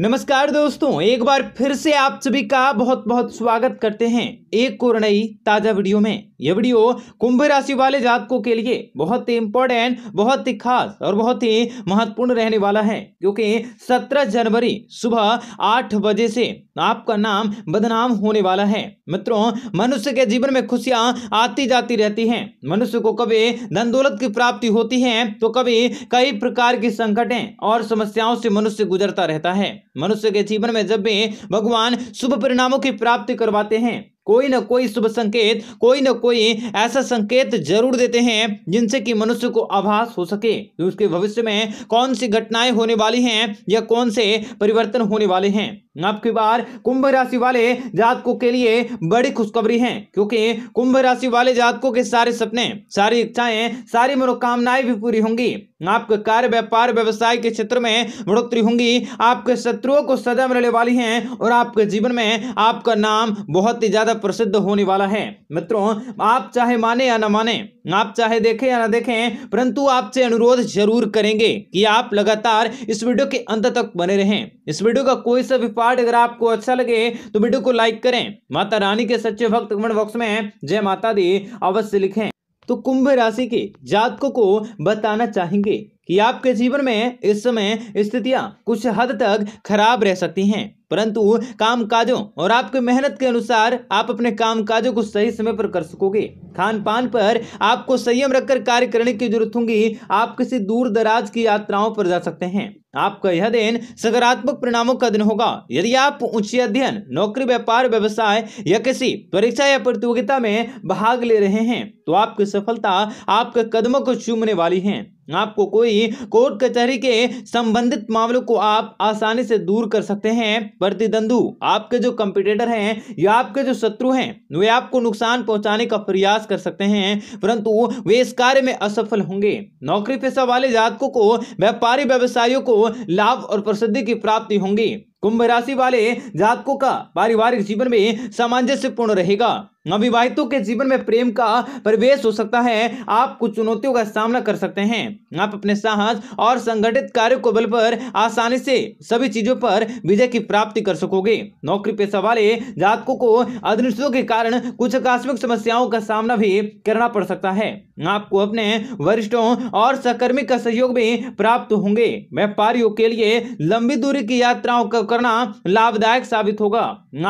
नमस्कार दोस्तों एक बार फिर से आप सभी का बहुत बहुत स्वागत करते हैं एक और नई ताजा वीडियो में यह वीडियो कुंभ राशि वाले जातकों के लिए बहुत ही इंपॉर्टेंट बहुत ही खास और बहुत ही महत्वपूर्ण रहने वाला है क्योंकि 17 जनवरी सुबह 8 बजे से आपका नाम बदनाम होने वाला है मित्रों मनुष्य के जीवन में खुशियां आती जाती रहती हैं मनुष्य को कभी धन दौलत की प्राप्ति होती है तो कभी कई प्रकार की संकटें और समस्याओं से मनुष्य गुजरता रहता है मनुष्य के जीवन में जब भी भगवान शुभ परिणामों की प्राप्ति करवाते हैं कोई ना कोई शुभ संकेत कोई ना कोई ऐसा संकेत जरूर देते हैं जिनसे कि मनुष्य को आभास हो सके कि तो उसके भविष्य में कौन सी घटनाएं होने वाली हैं या कौन से परिवर्तन होने वाले हैं आपकी बार कुंभ राशि वाले जातकों के लिए बड़ी खुशखबरी है क्योंकि कुंभ राशि वाले जातकों के सारे सपने सारी इच्छाएं सारी मनोकामनाएं भी पूरी होंगी आपके कार्य व्यापार व्यवसाय के क्षेत्र में बढ़ोतरी होंगी आपके शत्रुओं को सजा मिलने वाली है और आपके जीवन में आपका नाम बहुत ही ज्यादा प्रसिद्ध होने वाला है मित्रों आप चाहे माने या न माने आप चाहे देखें या ना देखें परंतु आपसे अनुरोध जरूर करेंगे कि आप लगातार इस वीडियो के अंत तक बने रहें इस वीडियो का कोई सा भी पार्ट अगर आपको अच्छा लगे तो वीडियो को लाइक करें माता रानी के सच्चे भक्त कमेंट बॉक्स में जय माता दी अवश्य लिखें तो कुंभ राशि के जातकों को बताना चाहेंगे कि आपके जीवन में इस समय स्थितियां कुछ हद तक खराब रह सकती हैं परंतु काम काजों और आपके मेहनत के अनुसार आप अपने काम काजों को सही समय पर कर सकोगे खान पान पर आपको संयम रखकर कार्य करने की जरूरत होगी आप किसी दूर दराज की यात्राओं पर जा सकते हैं आपका यह दिन सकारात्मक परिणामों का दिन होगा यदि आप उच्च अध्ययन नौकरी व्यापार व्यवसाय या किसी परीक्षा या प्रतियोगिता में भाग ले रहे हैं तो आपकी सफलता आपके कदमों को चूमने वाली है आपको कोई कोर्ट कचहरी के संबंधित मामलों को आप आसानी से दूर कर सकते हैं प्रतिद्वंदु आपके जो कंपिटेटर हैं या आपके जो शत्रु हैं वे आपको नुकसान पहुंचाने का प्रयास कर सकते हैं परंतु वे इस कार्य में असफल होंगे नौकरी पेशा वाले जातकों को व्यापारी व्यवसायियों को लाभ और प्रसिद्धि की प्राप्ति होंगी कुंभ राशि वाले जातकों का पारिवारिक जीवन में सामंजस्यपूर्ण रहेगा अविवाहितों के जीवन में प्रेम का प्रवेश हो सकता है आप कुछ चुनौतियों का सामना कर सकते हैं आप अपने साहस और संगठित कार्य को बल पर आसानी से सभी चीजों पर विजय की प्राप्ति कर सकोगे नौकरी पेशा वाले जातकों को अधिनिष्ठों के कारण कुछ आकस्मिक समस्याओं का सामना भी करना पड़ सकता है आपको अपने वरिष्ठों और सहकर्मी का सहयोग भी प्राप्त होंगे व्यापारियों के लिए लंबी दूरी की यात्राओं का करना लाभदायक साबित होगा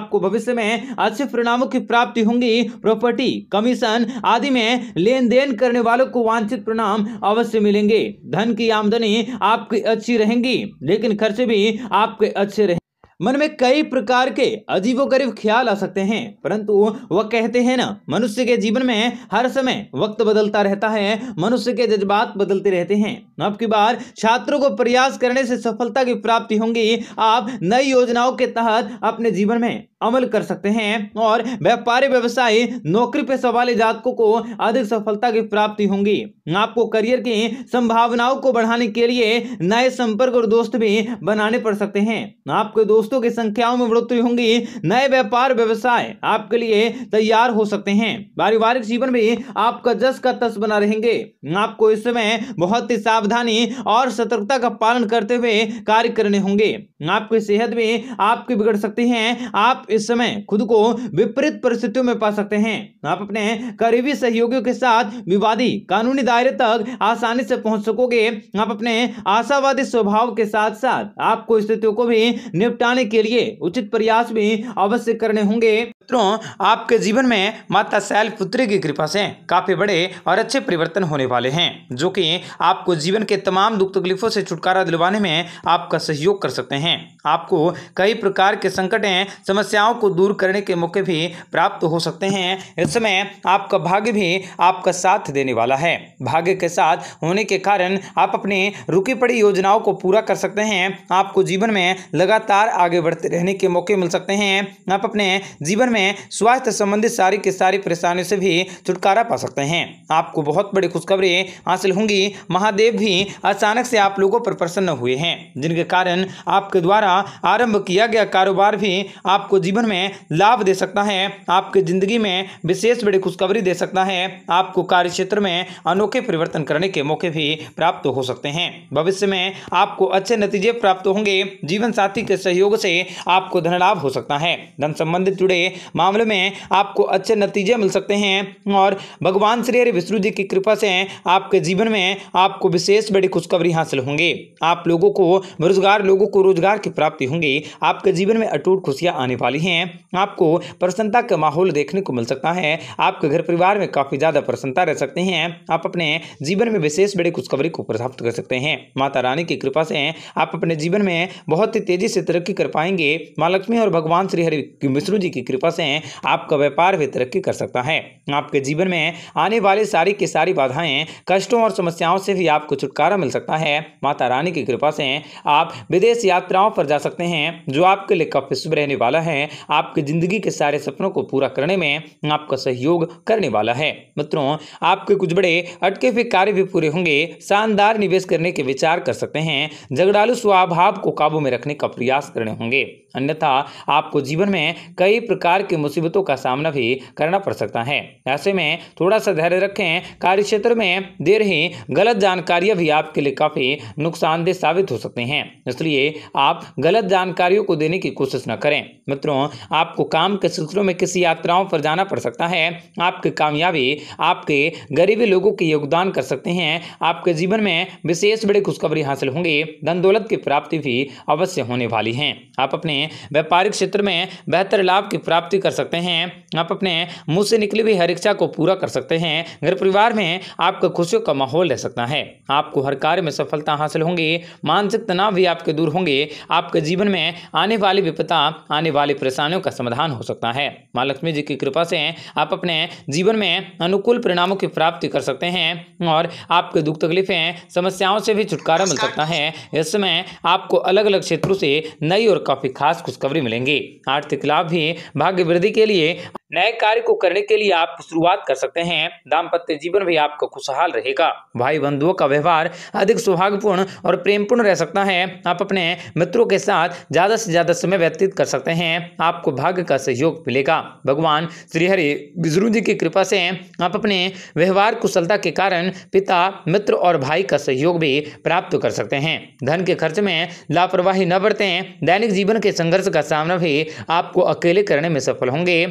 आपको भविष्य में अच्छे परिणामों की प्राप्ति होंगी संबंधी प्रॉपर्टी कमीशन आदि में लेन देन करने वालों को वांछित परिणाम अवश्य मिलेंगे धन की आमदनी आपकी अच्छी रहेंगी लेकिन खर्चे भी आपके अच्छे रहेंगे मन में कई प्रकार के अजीबोगरीब ख्याल आ सकते हैं परंतु वह कहते हैं ना मनुष्य के जीवन में हर समय वक्त बदलता रहता है मनुष्य के जज्बात बदलते रहते हैं अब की बार छात्रों को प्रयास करने से सफलता की प्राप्ति होंगी आप नई योजनाओं के तहत अपने जीवन में अमल कर सकते हैं और व्यापारी व्यवसाय नौकरी पे सवाले जातकों को अधिक सफलता की प्राप्ति होंगी आपको करियर की संभावनाओं को बढ़ाने के लिए नए संपर्क और दोस्त भी बनाने पड़ सकते हैं आपके दोस्तों की संख्याओं में बढ़ोतरी होंगी नए व्यापार व्यवसाय आपके लिए तैयार हो सकते हैं पारिवारिक जीवन में आपका जस का तस बना रहेंगे आपको इस समय बहुत ही सावधानी और सतर्कता का पालन करते हुए कार्य करने होंगे आपकी सेहत भी आपकी बिगड़ सकती है आप इस समय खुद को विपरीत परिस्थितियों में पा सकते हैं आप अपने करीबी सहयोगियों के साथ विवादी कानूनी दायरे तक आसानी से पहुंच सकोगे आप अपने आशावादी स्वभाव के साथ साथ आपको स्थितियों को भी निपटाने के लिए उचित प्रयास भी अवश्य करने होंगे मित्रों आपके जीवन में माता शैल पुत्री की कृपा से काफ़ी बड़े और अच्छे परिवर्तन होने वाले हैं जो कि आपको जीवन के तमाम दुख तकलीफों से छुटकारा दिलवाने में आपका सहयोग कर सकते हैं आपको कई प्रकार के संकटें समस्याओं को दूर करने के मौके भी प्राप्त हो सकते हैं इस समय आपका भाग्य भी आपका साथ देने वाला है भाग्य के साथ होने के कारण आप अपनी रुकी पड़ी योजनाओं को पूरा कर सकते हैं आपको जीवन में लगातार आगे बढ़ते रहने के मौके मिल सकते हैं आप अपने जीवन में में स्वास्थ्य संबंधित सारी की सारी परेशानियों से भी छुटकारा पा सकते हैं आपको बहुत बड़ी खुशखबरी हासिल होंगी महादेव भी अचानक से आप लोगों पर प्रसन्न हुए हैं जिनके कारण आपके द्वारा आरंभ किया गया कारोबार भी आपको जीवन में लाभ दे सकता है आपकी जिंदगी में विशेष बड़ी खुशखबरी दे सकता है आपको कार्य क्षेत्र में अनोखे परिवर्तन करने के मौके भी प्राप्त हो सकते हैं भविष्य में आपको अच्छे नतीजे प्राप्त होंगे जीवन साथी के सहयोग से आपको धन लाभ हो सकता है धन संबंधित जुड़े मामले में आपको अच्छे नतीजे मिल सकते हैं और भगवान श्री हरि विष्णु जी की कृपा से आपके जीवन में आपको विशेष बड़ी खुशखबरी हासिल होंगे आप लोगों को बेरोजगार लोगों को रोजगार की प्राप्ति होंगी आपके जीवन में अटूट खुशियाँ आने वाली हैं आपको प्रसन्नता का माहौल देखने को मिल सकता है आपके घर परिवार में काफ़ी ज़्यादा प्रसन्नता रह सकते हैं आप अपने जीवन में विशेष बड़ी खुशखबरी को प्राप्त कर सकते हैं माता रानी की कृपा से आप अपने जीवन में बहुत ही तेजी से तरक्की कर पाएंगे माँ लक्ष्मी और भगवान श्री हरि विष्णु जी की कृपा से से आपका व्यापार भी तरक्की कर सकता है आपके जीवन में आने वाली सारी की सारी बाधाएं कष्टों और समस्याओं से भी आपको छुटकारा मिल सकता है माता रानी की कृपा से आप विदेश यात्राओं पर जा सकते हैं जो आपके लिए काफी शुभ रहने वाला है आपकी जिंदगी के सारे सपनों को पूरा करने में आपका सहयोग करने वाला है मित्रों आपके कुछ बड़े अटके हुए कार्य भी पूरे होंगे शानदार निवेश करने के विचार कर सकते हैं झगड़ालू स्वभाव को काबू में रखने का प्रयास करने होंगे अन्यथा आपको जीवन में कई प्रकार प्रकार की मुसीबतों का सामना भी करना पड़ सकता है ऐसे में थोड़ा सा धैर्य रखें कार्य क्षेत्र में दे रही गलत जानकारियां भी आपके लिए काफ़ी नुकसानदेह साबित हो सकते हैं इसलिए आप गलत जानकारियों को देने की कोशिश न करें मित्रों आपको काम के सिलसिलों में किसी यात्राओं पर जाना पड़ सकता है आपकी कामयाबी आपके गरीबी लोगों के योगदान कर सकते हैं आपके जीवन में विशेष बड़ी खुशखबरी हासिल होंगी धन दौलत की प्राप्ति भी अवश्य होने वाली है आप अपने व्यापारिक क्षेत्र में बेहतर लाभ की प्राप्ति प्राप्ति कर सकते हैं आप अपने मुंह से निकली हुई हर इच्छा को पूरा कर सकते हैं घर परिवार में आपका खुशियों का माहौल रह सकता है आपको हर कार्य में सफलता हासिल होंगी मानसिक तनाव भी आपके दूर होंगे आपके जीवन में आने वाली विपदा आने वाली परेशानियों का समाधान हो सकता है माँ लक्ष्मी जी की कृपा से आप अपने जीवन में अनुकूल परिणामों की प्राप्ति कर सकते हैं और आपके दुख तकलीफें समस्याओं से भी छुटकारा मिल सकता है इस समय आपको अलग अलग क्षेत्रों से नई और काफ़ी खास खुशखबरी मिलेंगी आर्थिक लाभ भी भाग्य की वृद्धि के लिए नए कार्य को करने के लिए आप शुरुआत कर सकते हैं दाम्पत्य जीवन भी आपका खुशहाल रहेगा भाई बंधुओं का व्यवहार अधिक सौभाग्यपूर्ण और प्रेमपूर्ण रह सकता है आप अपने मित्रों के साथ ज्यादा से ज्यादा समय व्यतीत कर सकते हैं आपको भाग्य का सहयोग मिलेगा भगवान श्रीहरि विष्णु जी की कृपा से आप अपने व्यवहार कुशलता के कारण पिता मित्र और भाई का सहयोग भी प्राप्त कर सकते हैं धन के खर्च में लापरवाही न बरते दैनिक जीवन के संघर्ष का सामना भी आपको अकेले करने में सफल होंगे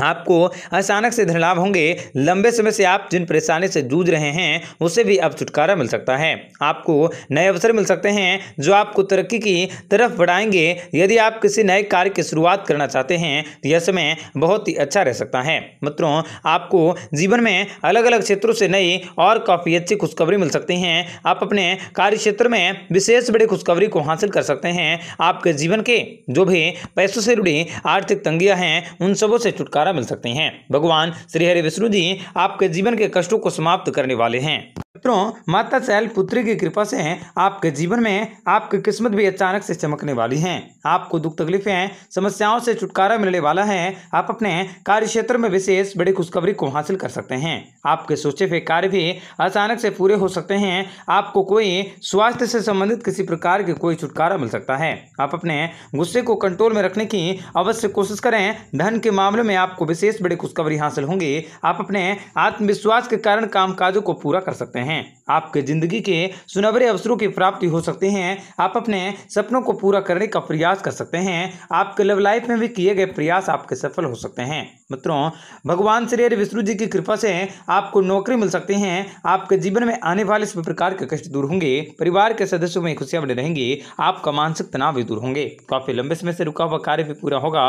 आपको अचानक से धन लाभ होंगे लंबे समय से आप जिन परेशानी से जूझ रहे हैं उसे भी अब छुटकारा मिल सकता है आपको नए अवसर मिल सकते हैं जो आपको तरक्की की तरफ बढ़ाएंगे यदि आप किसी नए कार्य की शुरुआत करना चाहते हैं तो यह समय बहुत ही अच्छा रह सकता है मित्रों आपको जीवन में अलग अलग क्षेत्रों से नई और काफ़ी अच्छी खुशखबरी मिल सकती हैं आप अपने कार्य क्षेत्र में विशेष बड़ी खुशखबरी को हासिल कर सकते हैं आपके जीवन के जो भी पैसों से जुड़ी आर्थिक तंगियाँ हैं उन सबों से छुटकारा छुटकारा मिल सकते हैं भगवान श्री हरि विष्णु जी आपके जीवन के कष्टों को समाप्त करने वाले हैं मित्रों माता सहल पुत्री की कृपा से आपके जीवन में आपकी किस्मत भी अचानक से चमकने वाली है आपको दुख तकलीफें समस्याओं से छुटकारा मिलने वाला है आप अपने कार्य क्षेत्र में विशेष बड़ी खुशखबरी को हासिल कर सकते हैं आपके सोचे हुए कार्य भी अचानक से पूरे हो सकते हैं आपको कोई स्वास्थ्य से संबंधित किसी प्रकार की कोई छुटकारा मिल सकता है आप अपने गुस्से को कंट्रोल में रखने की अवश्य कोशिश करें धन के मामले में आपको विशेष बड़ी खुशखबरी हासिल होंगी आप अपने आत्मविश्वास के कारण काम को पूरा कर सकते हैं हैं आपके ज़िंदगी के सुनहरे अवसरों की प्राप्ति हो सकती हैं आप अपने सपनों को पूरा करने का प्रयास कर सकते हैं आपके लव लाइफ में भी किए गए प्रयास आपके सफल हो सकते हैं मित्रों भगवान श्री हरि विष्णु जी की कृपा से आपको नौकरी मिल सकती है आपके जीवन में आने वाले सभी प्रकार के कष्ट दूर होंगे परिवार के सदस्यों में खुशियां बने रहेंगी आपका मानसिक तनाव भी दूर होंगे काफी लंबे समय से रुका हुआ कार्य भी पूरा होगा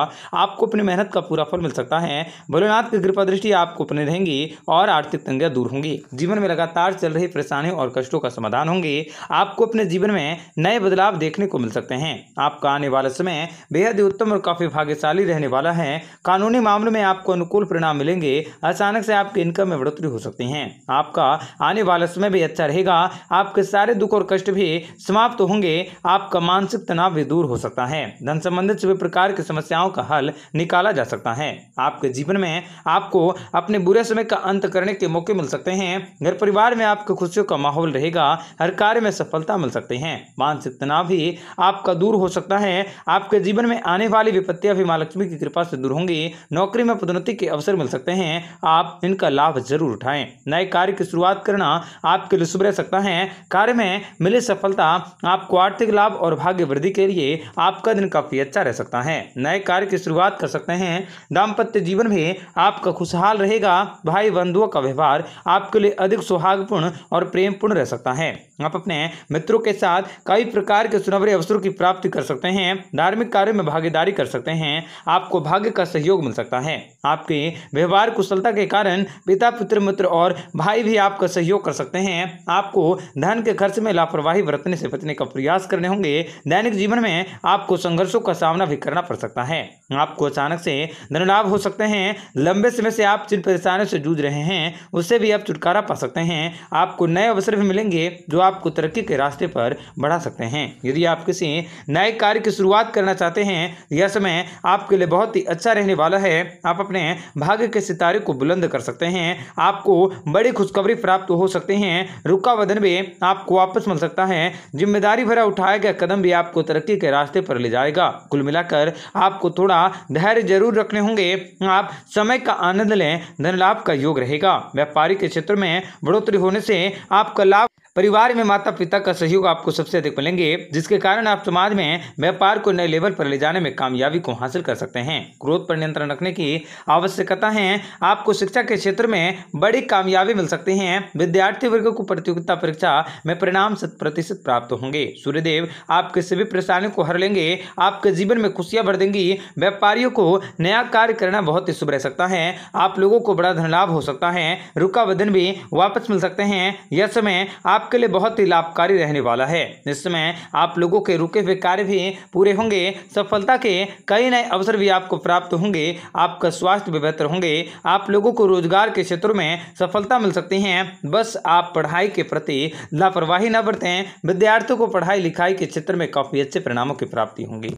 आपको अपनी मेहनत का पूरा फल मिल सकता है भोलेनाथ की कृपा दृष्टि आपको बने रहेंगी और आर्थिक तंगियां दूर होंगी जीवन में लगातार चल रही परेशानियों और कष्टों का समाधान होंगे आपको अपने जीवन में नए बदलाव देखने को मिल सकते हैं आपका आने वाला समय बेहद उत्तम और काफ़ी भाग्यशाली रहने वाला है कानूनी मामले में आपको अनुकूल परिणाम मिलेंगे अचानक से आपके इनकम में बढ़ोतरी हो सकती है आपका आने वाला समय भी अच्छा रहेगा आपके सारे दुख और कष्ट भी समाप्त होंगे आपका मानसिक तनाव भी दूर हो सकता है धन संबंधित सभी प्रकार की समस्याओं का हल निकाला जा सकता है आपके जीवन में आपको अपने बुरे समय का अंत करने के मौके मिल सकते हैं घर परिवार में आपको खुशी खुशियों का माहौल रहेगा हर कार्य में सफलता मिल सकती है मानसिक तनाव भी आपका दूर हो सकता है आपके जीवन में आने वाली विपत्तियां भी माँ लक्ष्मी की कृपा से दूर होंगी नौकरी में पदोन्नति के अवसर मिल सकते हैं आप इनका लाभ जरूर उठाएं नए कार्य की शुरुआत करना आपके लिए शुभ रह सकता है कार्य में मिले सफलता आपको आर्थिक लाभ और भाग्य वृद्धि के लिए आपका दिन काफी अच्छा रह सकता है नए कार्य की शुरुआत कर सकते हैं दाम्पत्य जीवन भी आपका खुशहाल रहेगा भाई बंधुओं का व्यवहार आपके लिए अधिक सौहार्दपूर्ण और और प्रेम पूर्ण रह सकता है आप अपने मित्रों के साथ कई प्रकार के सुनवरे अवसरों की प्राप्ति कर सकते हैं धार्मिक कार्य में भागीदारी कर सकते हैं आपको भाग्य का सहयोग मिल सकता है आपके व्यवहार कुशलता के कारण पिता पुत्र मित्र और भाई भी आपका सहयोग कर सकते हैं आपको धन के खर्च में लापरवाही बरतने से बचने का प्रयास करने होंगे दैनिक जीवन में आपको संघर्षों का सामना भी करना पड़ सकता है आपको अचानक से धन लाभ हो सकते हैं लंबे समय से आप जिन परेशानियों से जूझ रहे हैं उससे भी आप छुटकारा पा सकते हैं आपको नए अवसर भी मिलेंगे जो आपको तरक्की के रास्ते पर बढ़ा सकते हैं यदि आप किसी नए कार्य की शुरुआत करना चाहते हैं यह समय आपके लिए बहुत ही अच्छा रहने वाला है आप अपने भाग्य के सितारे को बुलंद कर सकते हैं आपको बड़ी खुशखबरी प्राप्त हो सकते हैं रुका वदन भी आपको वापस मिल सकता है जिम्मेदारी भरा उठाया गया कदम भी आपको तरक्की के रास्ते पर ले जाएगा कुल मिलाकर आपको थोड़ा धैर्य जरूर रखने होंगे आप समय का आनंद लें धन लाभ का योग रहेगा व्यापारिक क्षेत्र में बढ़ोतरी होने से आपका लाभ परिवार में माता पिता का सहयोग आपको सबसे अधिक मिलेंगे जिसके कारण आप समाज में व्यापार को नए लेवल पर ले जाने में कामयाबी को हासिल कर सकते हैं ग्रोथ पर नियंत्रण रखने की आवश्यकता है आपको शिक्षा के क्षेत्र में बड़ी कामयाबी मिल सकती है विद्यार्थी वर्ग को प्रतियोगिता परीक्षा में परिणाम शत प्रतिशत प्राप्त होंगे सूर्यदेव आपके सभी परेशानियों को हर लेंगे आपके जीवन में खुशियां बढ़ देंगी व्यापारियों को नया कार्य करना बहुत ही शुभ रह सकता है आप लोगों को बड़ा धन लाभ हो सकता है रुका वधन भी वापस मिल सकते हैं यह समय आप आपके लिए बहुत ही लाभकारी रहने वाला है इसमें आप लोगों के रुके हुए कार्य भी पूरे होंगे सफलता के कई नए अवसर भी आपको प्राप्त होंगे आपका स्वास्थ्य भी बेहतर होंगे आप लोगों को रोजगार के क्षेत्र में सफलता मिल सकती है बस आप पढ़ाई के प्रति लापरवाही न बरतें विद्यार्थियों को पढ़ाई लिखाई के क्षेत्र में काफ़ी अच्छे परिणामों की प्राप्ति होंगी